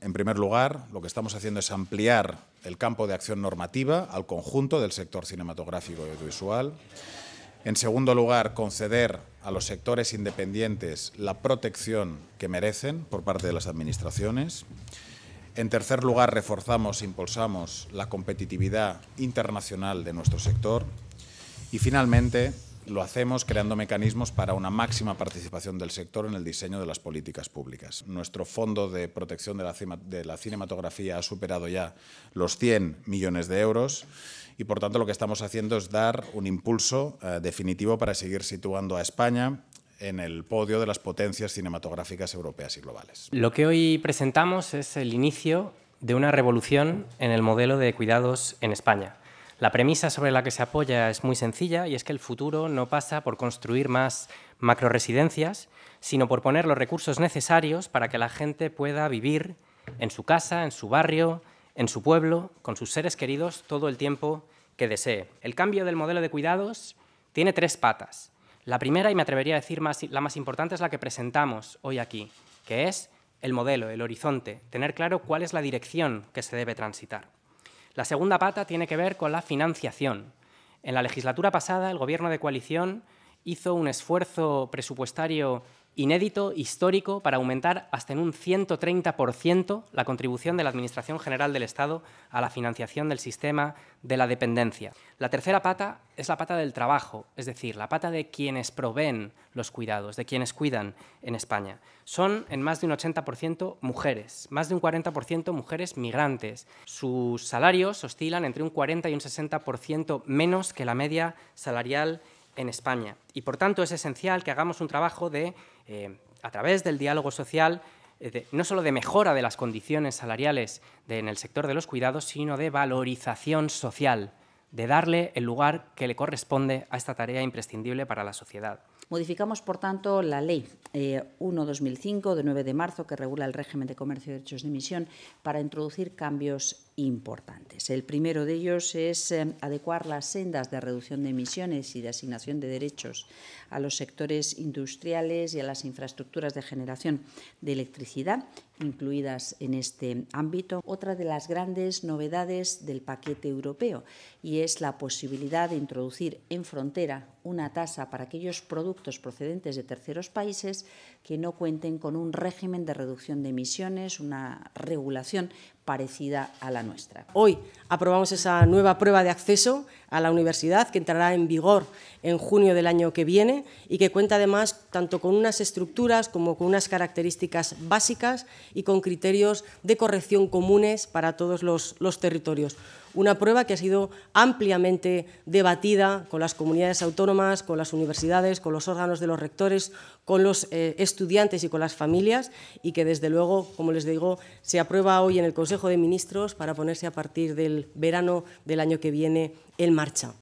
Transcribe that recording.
en primer lugar, lo que estamos haciendo es ampliar el campo de acción normativa al conjunto del sector cinematográfico y audiovisual. En segundo lugar, conceder a los sectores independientes la protección que merecen por parte de las administraciones. En tercer lugar, reforzamos e impulsamos la competitividad internacional de nuestro sector. Y finalmente, lo hacemos creando mecanismos para una máxima participación del sector en el diseño de las políticas públicas. Nuestro fondo de protección de la, cinematografía ha superado ya los 100 millones de euros y por tanto lo que estamos haciendo es dar un impulso eh, definitivo para seguir situando a España en el podio de las potencias cinematográficas europeas y globales. Lo que hoy presentamos es el inicio de una revolución en el modelo de cuidados en España. La premisa sobre la que se apoya es muy sencilla y es que el futuro no pasa por construir más macroresidencias, sino por poner los recursos necesarios para que la gente pueda vivir en su casa, en su barrio, en su pueblo, con sus seres queridos todo el tiempo que desee. El cambio del modelo de cuidados tiene tres patas. La primera, y me atrevería a decir la más importante, es la que presentamos hoy aquí, que es el modelo, el horizonte, tener claro cuál es la dirección que se debe transitar. La segunda pata tiene que ver con la financiación. En la legislatura pasada, el gobierno de coalición hizo un esfuerzo presupuestario inédito, histórico, para aumentar hasta en un 130% la contribución de la Administración General del Estado a la financiación del sistema de la dependencia. La tercera pata es la pata del trabajo, es decir, la pata de quienes proveen los cuidados, de quienes cuidan en España. Son en más de un 80% mujeres, más de un 40% mujeres migrantes. Sus salarios oscilan entre un 40 y un 60% menos que la media salarial en España. Y por tanto es esencial que hagamos un trabajo de, eh, a través del diálogo social, eh, no solo de mejora de las condiciones salariales en el sector de los cuidados, sino de valorización social, de darle el lugar que le corresponde a esta tarea imprescindible para la sociedad. Modificamos, por tanto, la Ley eh, 1-2005 de 9 de marzo que regula el régimen de comercio de derechos de emisión para introducir cambios importantes. El primero de ellos es eh, adecuar las sendas de reducción de emisiones y de asignación de derechos a los sectores industriales y a las infraestructuras de generación de electricidad incluidas en este ámbito. Otra de las grandes novedades del paquete europeo y es la posibilidad de introducir en frontera una tasa para aquellos productos procedentes de terceros países que no cuenten con un régimen de reducción de emisiones, una regulación parecida a la nuestra. Hoy aprobamos esa nueva prueba de acceso a la universidad, que entrará en vigor en junio del año que viene y que cuenta además tanto con unas estructuras como con unas características básicas y con criterios de corrección comunes para todos los, territorios. Una prueba que ha sido ampliamente debatida con las comunidades autónomas, con las universidades, con los órganos de los rectores, con los eh, estudiantes y con las familias y que desde luego, como les digo, se aprueba hoy en el Consejo de Ministros para ponerse a partir del verano del año que viene en marcha.